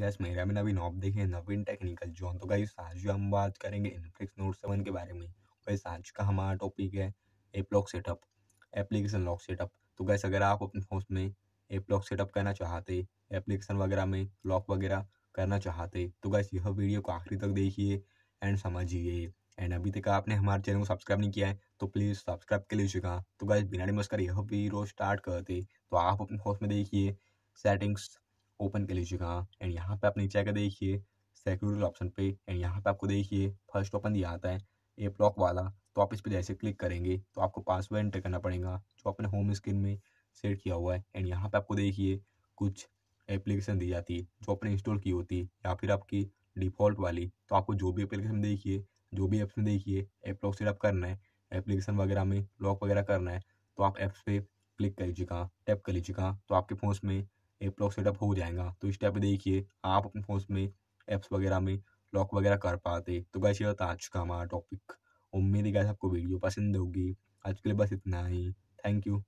guys मेरा में नवीन आप देखें नवीन टेक्निकल जोन तो गाइस आज जो हम बात करेंगे इनफ्लिक्स नोट सेवन के बारे में गैस तो आज का हमारा टॉपिक है app lock setup application lock setup तो गाइस अगर आप अपने फोन में एप लॉक सेटअप करना चाहते एप्लीकेशन वगैरह में लॉक वगैरह करना चाहते तो गाइस यह वीडियो को आखिरी तक देखिए एंड समझिए एंड अभी तक आपने हमारे चैनल को सब्सक्राइब नहीं किया है तो प्लीज़ सब्सक्राइब कर लीजिएगा तो गाइस बिना डिमस कर यह वीडियो स्टार्ट करते तो आप अपने फोन में देखिए सेटिंग्स ओपन कर लीजिएगा एंड यहाँ पे आप नीचे आकर देखिए सिक्योरिटी ऑप्शन पे एंड यहाँ पे आपको देखिए फर्स्ट ओपन दिया आता है ए ब्लॉक वाला तो आप इस पर जैसे क्लिक करेंगे तो आपको पासवर्ड एंटर करना पड़ेगा जो अपने होम स्क्रीन में सेट किया हुआ है एंड यहाँ पे आपको देखिए कुछ एप्लीकेशन दी जाती है जो आपने इंस्टॉल की होती है या फिर आपकी डिफ़ॉल्ट वाली तो आपको जो भी एप्लीकेशन देखिए जो भी एप्स में देखिए ऐप लॉक सेटअप करना है एप्लीकेशन वगैरह में लॉक वगैरह करना है तो आप एप्स पे क्लिक कर लीजिएगा टैप कर लीजिएगा तो आपके फ़ोन में एप लॉक सेटअप हो जाएगा तो इस टाइप देखिए आप अपने फोन में एप्स वगैरह में लॉक वगैरह कर पाते तो गैस ये होता आज का हमारा टॉपिक उम्मीद है गैस आपको वीडियो पसंद होगी आज के लिए बस इतना ही थैंक यू